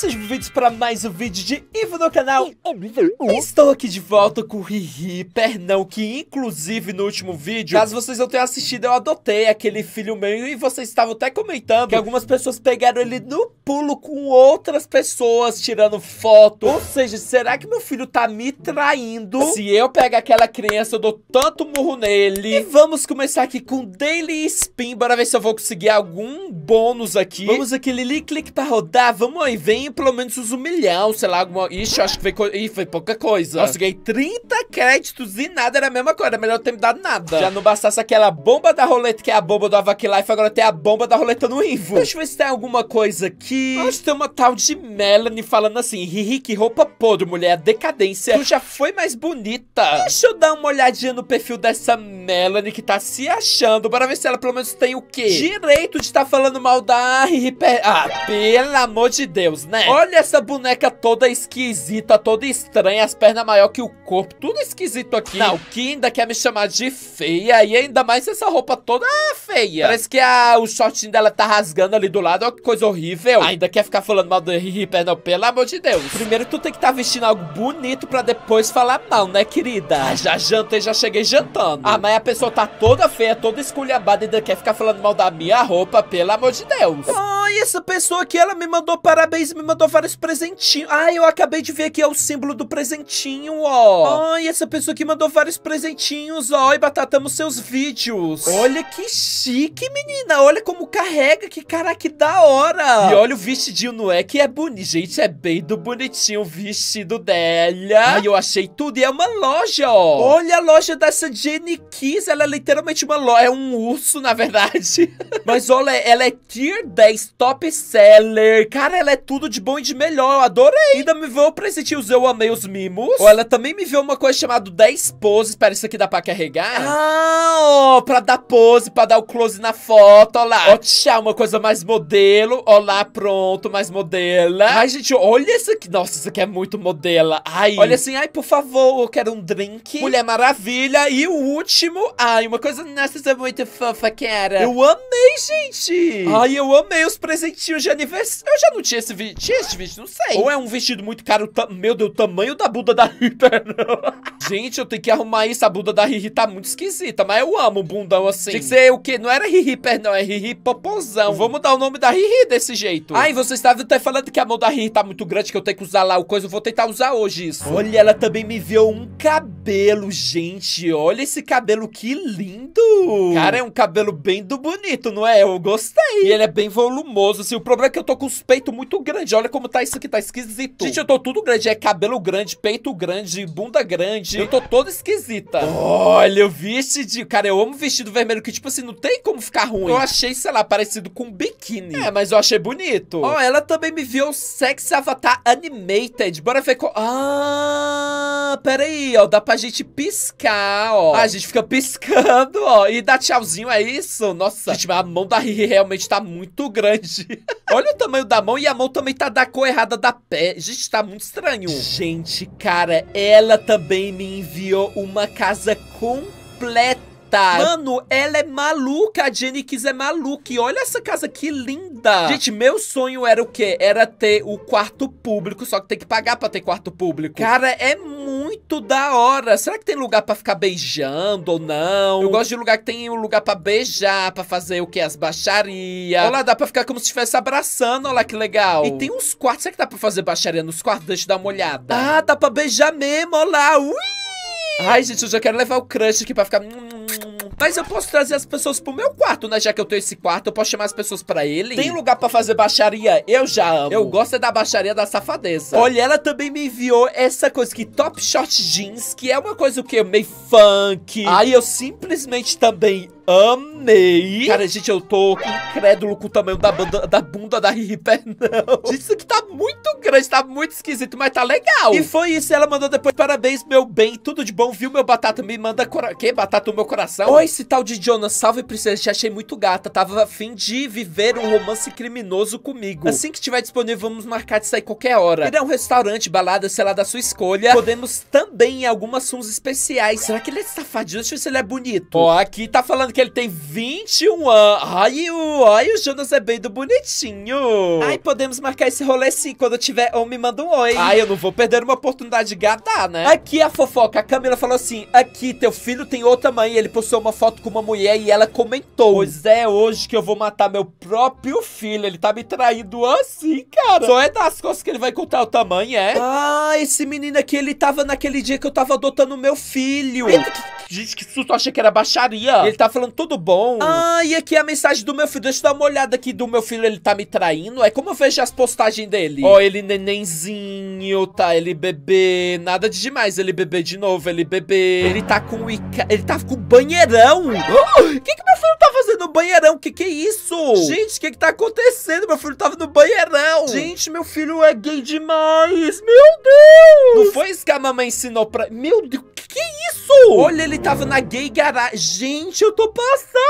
sejam bem-vindos para mais um vídeo de Ivo no canal Estou aqui de volta com o Riri Pernão, que inclusive no último vídeo Caso vocês não tenham assistido, eu adotei aquele filho meu E vocês estavam até comentando que algumas pessoas pegaram ele no pulo com outras pessoas Tirando foto Ou seja, será que meu filho tá me traindo? Se eu pegar aquela criança, eu dou tanto murro nele E vamos começar aqui com Daily Spin Bora ver se eu vou conseguir algum bônus aqui Vamos aquele clique pra rodar, vamos aí, vem pelo menos os um milhão, sei lá, alguma... Ixi, eu acho que foi, co... Ih, foi pouca coisa. Nossa, eu ganhei 30 créditos e nada, era a mesma coisa, era melhor ter me dado nada. Já não bastasse aquela bomba da roleta, que é a bomba do Avac Life, agora tem a bomba da roleta no Invo. Deixa eu ver se tem alguma coisa aqui. acho que tem uma tal de Melanie falando assim, Hihi, que roupa podre, mulher, decadência. Tu já foi mais bonita. Deixa eu dar uma olhadinha no perfil dessa Melanie que tá se achando, bora ver se ela pelo menos tem o quê? Direito de estar tá falando mal da Hihi, ah, pelo amor de Deus, né? né? Olha essa boneca toda esquisita, toda estranha, as pernas maior que o corpo, tudo esquisito aqui. Não, Kim ainda quer me chamar de feia e ainda mais essa roupa toda feia. Parece que a, o shortinho dela tá rasgando ali do lado, olha é que coisa horrível. Ainda quer ficar falando mal do Ripper, Pernal, pelo amor de Deus. Primeiro tu tem que estar tá vestindo algo bonito pra depois falar mal, né, querida? Ah, já jantei, já cheguei jantando. Ah, mas a pessoa tá toda feia, toda esculhambada e ainda quer ficar falando mal da minha roupa, pelo amor de Deus. Ah. E essa pessoa aqui, ela me mandou parabéns me mandou vários presentinhos. Ai, eu acabei de ver aqui, é o símbolo do presentinho, ó. Ai, essa pessoa aqui mandou vários presentinhos, ó. E batatamos seus vídeos. Olha que chique, menina. Olha como carrega, que cara, que da hora. E olha o vestidinho, não é que é bonito. Gente, é bem do bonitinho o vestido dela. Ai, eu achei tudo. E é uma loja, ó. Olha a loja dessa Jenny Kiss. Ela é literalmente uma loja. É um urso, na verdade. Mas olha, ela é tier 10 top seller. Cara, ela é tudo de bom e de melhor. Eu adorei. Ainda me veio presentinhos. Eu amei os mimos. Ou ela também me viu uma coisa chamada 10 poses. Espera, isso aqui dá pra carregar? Ah, ó, pra dar pose, pra dar o close na foto. Ó lá. Ó, tchau, uma coisa mais modelo. Ó lá, pronto, mais modela. Ai, gente, olha isso aqui. Nossa, isso aqui é muito modela. Ai. Olha assim, ai, por favor, eu quero um drink. Mulher Maravilha. E o último, ai, uma coisa nessa é muito fofa, cara. Eu amei, gente. Ai, eu amei os presentes presentinho de aniversário. Eu já não tinha esse vídeo. Tinha esse vídeo? Não sei. Ou é um vestido muito caro. Meu Deus, o tamanho da bunda da Rita, não. Gente, eu tenho que arrumar isso. A bunda da Riri tá muito esquisita. Mas eu amo bundão assim. Tem que ser o quê? Não era Riri não. É Riri popozão. Vamos dar o nome da Riri desse jeito. Ai, você estava até tá falando que a mão da Riri tá muito grande. Que eu tenho que usar lá o coisa. Eu vou tentar usar hoje isso. Olha, ela também me viu um cabelo, gente. Olha esse cabelo. Que lindo. Cara, é um cabelo bem do bonito, não é? Eu gostei. E ele é bem volumoso assim. O problema é que eu tô com os peitos muito grandes. Olha como tá isso aqui, tá esquisito. Gente, eu tô tudo grande. É cabelo grande, peito grande, bunda grande. Eu tô toda esquisita. Olha, o vestido. Cara, eu amo vestido vermelho, que tipo assim, não tem como ficar ruim. Eu achei, sei lá, parecido com um biquíni. É, mas eu achei bonito. Ó, oh, ela também me viu sexy avatar animated. Bora ver qual... Ah pera peraí, ó, dá pra gente piscar, ó. Ah, a gente fica piscando, ó, e dá tchauzinho, é isso? Nossa, gente, mas a mão da Riri realmente tá muito grande. Olha o tamanho da mão e a mão também tá da cor errada da pé. Gente, tá muito estranho. Gente, cara, ela também me enviou uma casa completa Tá. Mano, ela é maluca. A Jenny Kiss é maluca. E olha essa casa que linda. Gente, meu sonho era o quê? Era ter o quarto público. Só que tem que pagar pra ter quarto público. Cara, é muito da hora. Será que tem lugar pra ficar beijando ou não? Eu gosto de lugar que tem um lugar pra beijar, pra fazer o que? As baixarias. Olha lá, dá pra ficar como se estivesse abraçando. Olha lá que legal. E tem uns quartos. Será que dá pra fazer baixaria nos quartos? Deixa eu dar uma olhada. Ah, dá pra beijar mesmo. Olha lá. Ui! Ai, gente, eu já quero levar o crush aqui pra ficar... Mas eu posso trazer as pessoas pro meu quarto, né? Já que eu tenho esse quarto, eu posso chamar as pessoas pra ele. Tem lugar pra fazer baixaria? Eu já amo. Eu gosto é da baixaria da safadeza. Olha, ela também me enviou essa coisa aqui, Top Shot Jeans, que é uma coisa o quê? Meio funk. Aí eu simplesmente também Amei! Cara, gente, eu tô incrédulo com o tamanho da, banda, da bunda da Riri não. Gente, isso aqui tá muito grande, tá muito esquisito, mas tá legal. E foi isso, ela mandou depois, parabéns, meu bem, tudo de bom, viu, meu batata? Me manda cora... Que? Batata no meu coração? Oi, esse tal de Jonas, salve, princesa, te achei muito gata. Tava afim de viver um romance criminoso comigo. Assim que tiver disponível, vamos marcar de sair qualquer hora. Ele é um restaurante, balada, sei lá, da sua escolha. Podemos também em algumas suns especiais. Será que ele é safadinho? Deixa eu ver se ele é bonito. Ó, aqui tá falando que que ele tem 21 anos. Ai, o, ai, o Jonas é bem do bonitinho. Ai, podemos marcar esse rolê sim. Quando tiver Ou me manda um oi. Ai, eu não vou perder uma oportunidade de gatar, né? Aqui a fofoca. A Camila falou assim: aqui, teu filho tem outra mãe. Ele postou uma foto com uma mulher e ela comentou. Pois é, hoje que eu vou matar meu próprio filho. Ele tá me traindo assim, cara. Só é das costas que ele vai contar o tamanho, é? Ah, esse menino aqui, ele tava naquele dia que eu tava adotando meu filho. Ele... Gente, que susto, achei que era baixaria. Ele tá falando tudo bom. Ah, e aqui é a mensagem do meu filho. Deixa eu dar uma olhada aqui do meu filho, ele tá me traindo. É como eu vejo as postagens dele. Ó, oh, ele nenenzinho, tá? Ele bebê. Nada de demais, ele bebê de novo, ele bebê. Ele tá com ica... Ele tá com banheirão. Oh! O oh, que que meu filho tá fazendo no banheirão? Que que é isso? Gente, o que que tá acontecendo? Meu filho tava no banheirão. Gente, meu filho é gay demais. Meu Deus. Não foi isso que a mamãe ensinou pra... Meu Deus, isso? Olha, ele tava na gay garagem Gente, eu tô passada.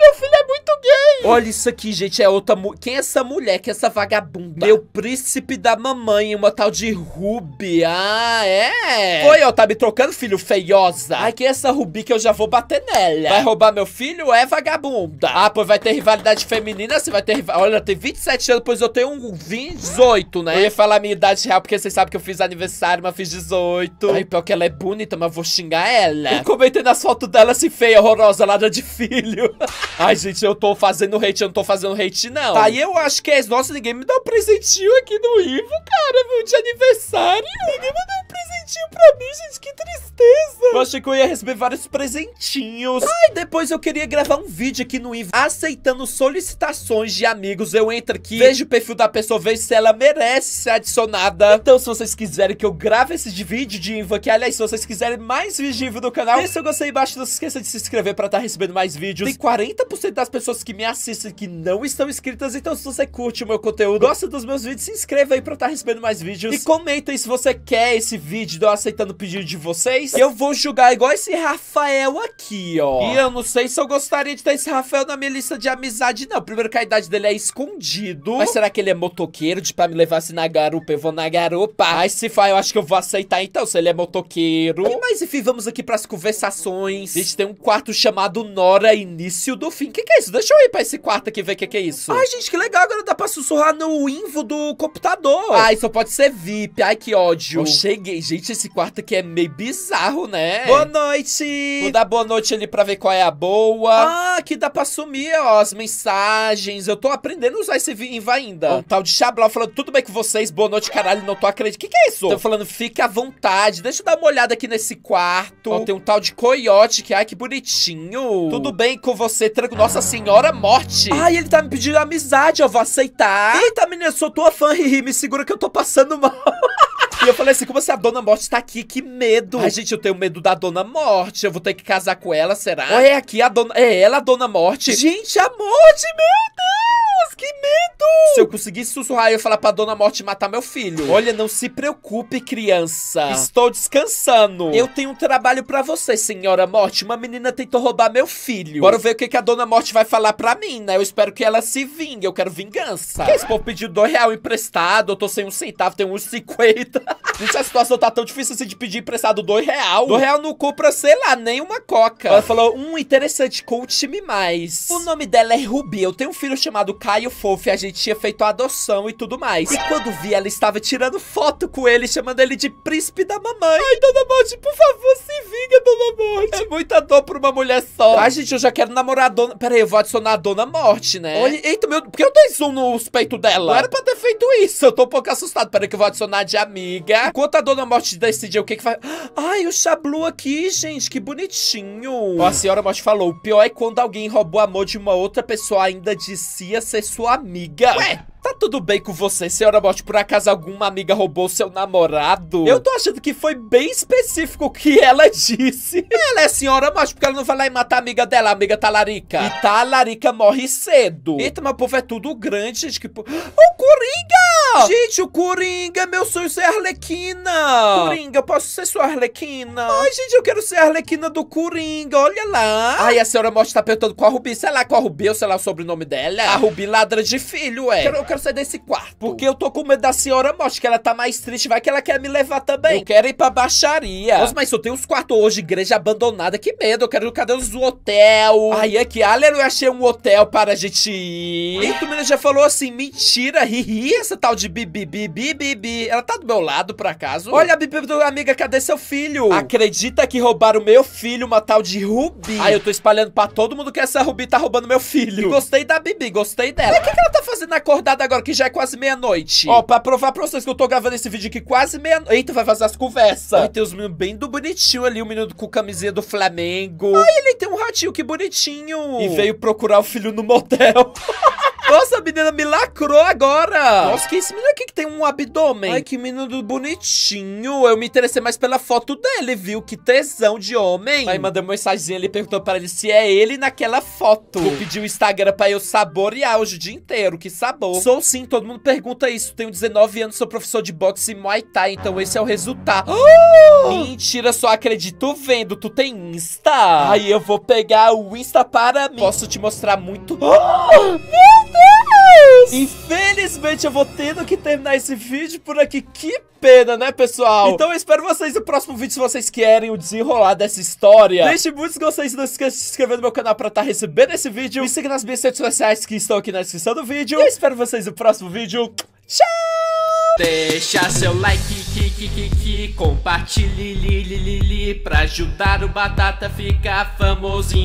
Meu filho é muito gay. Olha isso aqui, gente. É outra mulher. Quem é essa mulher? Quem é essa vagabunda? Meu príncipe da mamãe. Uma tal de Ruby. Ah, é? Foi, ó. Tá me trocando, filho feiosa. Ai, quem é essa Ruby que eu já vou bater nela? Vai roubar meu filho? É vagabunda. Ah, pois vai ter rivalidade feminina. Você vai ter rivalidade... Olha, tem 27 anos, pois eu tenho um 28, né? Eu ia falar a minha idade real, porque vocês sabem que eu fiz aniversário, mas fiz 18. Ai, pior que ela é bonita, mas vou xingar ela dela. Comentando as fotos dela, se assim, feia, horrorosa, ladra de filho. Ai, gente, eu tô fazendo hate, eu não tô fazendo hate, não. Tá, e eu acho que é... Nossa, ninguém me dá um presentinho aqui no Ivo, cara, meu, de aniversário. Ninguém me deu presentinho pra mim, gente, que tristeza. Eu achei que eu ia receber vários presentinhos. Ai, depois eu queria gravar um vídeo aqui no Inv aceitando solicitações de amigos. Eu entro aqui, vejo o perfil da pessoa, vejo se ela merece ser adicionada. Então, se vocês quiserem que eu grave esse vídeo de Inva, que aliás, se vocês quiserem mais vídeos de Inva no canal, deixa o gostei embaixo, não se esqueça de se inscrever pra estar tá recebendo mais vídeos. Tem 40% das pessoas que me assistem que não estão inscritas, então se você curte o meu conteúdo, gosta dos meus vídeos, se inscreva aí pra estar tá recebendo mais vídeos. E comenta aí se você quer esse vídeo de eu aceitando o pedido de vocês. Eu vou julgar igual esse Rafael aqui, ó. E eu não sei se eu gostaria de ter esse Rafael na minha lista de amizade, não. Primeiro que a idade dele é escondido. Mas será que ele é motoqueiro? De pra me levar assim na garupa, eu vou na garupa. Ai, se faz, eu acho que eu vou aceitar então, se ele é motoqueiro. E enfim, vamos aqui pras conversações. A gente tem um quarto chamado Nora Início do Fim. O que, que é isso? Deixa eu ir pra esse quarto aqui ver o que, que é isso. Ai, gente, que legal. Agora dá pra sussurrar no invo do computador. Ai, só pode ser VIP. Ai, que ódio. Eu cheguei, gente Gente, esse quarto aqui é meio bizarro, né? Boa noite! Vou dar boa noite ali pra ver qual é a boa. Ah, aqui dá pra sumir, ó, as mensagens. Eu tô aprendendo a usar esse Inva ainda. Um tal de Xablau falando, tudo bem com vocês? Boa noite, caralho, não tô acreditando. O que, que é isso? Tô falando, fique à vontade. Deixa eu dar uma olhada aqui nesse quarto. Ó, tem um tal de coiote que, ai, que bonitinho. Tudo bem com você, tranco? Nossa senhora, morte! Ai, ele tá me pedindo amizade, eu vou aceitar. Eita, menina, sou tua fã, hihi. Me segura que eu tô passando mal. E eu falei assim, como se a Dona Morte tá aqui? Que medo. Ai, gente, eu tenho medo da Dona Morte. Eu vou ter que casar com ela, será? Ou é aqui a Dona... É ela a Dona Morte? Gente, amor de meu se eu conseguisse sussurrar, eu ia falar pra Dona Morte matar meu filho. Olha, não se preocupe, criança. Estou descansando. Eu tenho um trabalho pra você, senhora Morte. Uma menina tentou roubar meu filho. Bora ver o que, que a Dona Morte vai falar pra mim, né? Eu espero que ela se vingue. Eu quero vingança. Que esse povo pediu dois reais emprestado. Eu tô sem um centavo, tenho uns cinquenta. Gente, a situação tá tão difícil assim de pedir emprestado dois real. Dois real não compra, sei lá, nem uma coca. Ela falou, hum, interessante, conte-me mais. O nome dela é Ruby. Eu tenho um filho chamado Caio Fofo e a gente tinha feito feito a adoção e tudo mais. E quando vi, ela estava tirando foto com ele, chamando ele de príncipe da mamãe. Ai, Dona Morte, por favor, se vinga, Dona Morte. É muita dor pra uma mulher só. Ai, gente, eu já quero namorar a Dona... Pera aí, eu vou adicionar a Dona Morte, né? Olha, eita, meu... Por que eu dei zoom nos peitos dela? Não era pra ter feito isso. Eu tô um pouco assustado. Pera aí que eu vou adicionar de amiga. Enquanto a Dona Morte decidir o que que vai... Ai, o Chablu aqui, gente, que bonitinho. Ó, a Senhora Morte falou, o pior é quando alguém roubou o amor de uma outra pessoa ainda dizia ser sua amiga. Ué, Bye. Tá tudo bem com você, senhora Morte? Por acaso alguma amiga roubou seu namorado? Eu tô achando que foi bem específico o que ela disse. Ela é senhora Morte porque ela não vai lá e matar a amiga dela, a amiga Talarica. E Talarica morre cedo. Eita, mas o povo é tudo grande, gente. Que... Po... O Coringa! Gente, o Coringa, é meu sonho é Arlequina. Coringa, posso ser sua Arlequina? Ai, gente, eu quero ser a Arlequina do Coringa, olha lá. Ai, a senhora Morte tá perguntando com a Rubi. Sei lá qual a Rubi, ou sei lá o sobrenome dela. A Rubi ladra de filho, é. Quero, quero sair desse quarto. Porque eu tô com medo da senhora morte, que ela tá mais triste, vai que ela quer me levar também. Eu quero ir pra baixaria. Nossa, mas só tem uns quartos hoje, igreja abandonada, que medo. Eu quero, cadê os hotel? Aí aqui, é aleluia, achei um hotel para a gente ir. E tu, menina, já falou assim, mentira, hihi, essa tal de bibi, bibi, bibi. Ela tá do meu lado, por acaso? Olha, bibi, do amiga, cadê seu filho? Acredita que roubaram meu filho, uma tal de Rubi? Aí eu tô espalhando pra todo mundo que essa Rubi tá roubando meu filho. E gostei da bibi, gostei dela. Mas o que, que ela tá fazendo acordada? agora, que já é quase meia-noite. Ó, pra provar pra vocês que eu tô gravando esse vídeo aqui quase meia-noite. Eita, vai vazar as conversas. Ai, tem os meninos bem do bonitinho ali, o um menino com camisinha do Flamengo. Ai, ele tem um ratinho, que bonitinho. E veio procurar o filho no motel. Nossa, a menina me lacrou agora. Nossa, que esse menino aqui que tem um abdômen. Ai, que menino bonitinho. Eu me interessei mais pela foto dele, viu? Que tesão de homem. Aí mandei uma mensagem ali, perguntou pra ele se é ele naquela foto. Eu pedi o Instagram pra eu saborear hoje o dia inteiro. Que sabor. Sou sim, todo mundo pergunta isso. Tenho 19 anos, sou professor de boxe e muay thai. Então esse é o resultado. Oh! Mentira, só acredito vendo. Tu tem Insta? Aí eu vou pegar o Insta para mim. Posso te mostrar muito... Oh! Uh! Meu Infelizmente eu vou tendo que terminar esse vídeo por aqui. Que pena, né, pessoal? Então eu espero vocês no próximo vídeo se vocês querem o desenrolar dessa história. Deixe muitos gostei não esqueça de se inscrever no meu canal pra estar tá recebendo esse vídeo. Me siga nas minhas redes sociais que estão aqui na descrição do vídeo. E eu espero vocês no próximo vídeo. Tchau! Deixa seu like, que, que, compartilhe, li, li, li, li, pra ajudar o Batata a ficar famosinho.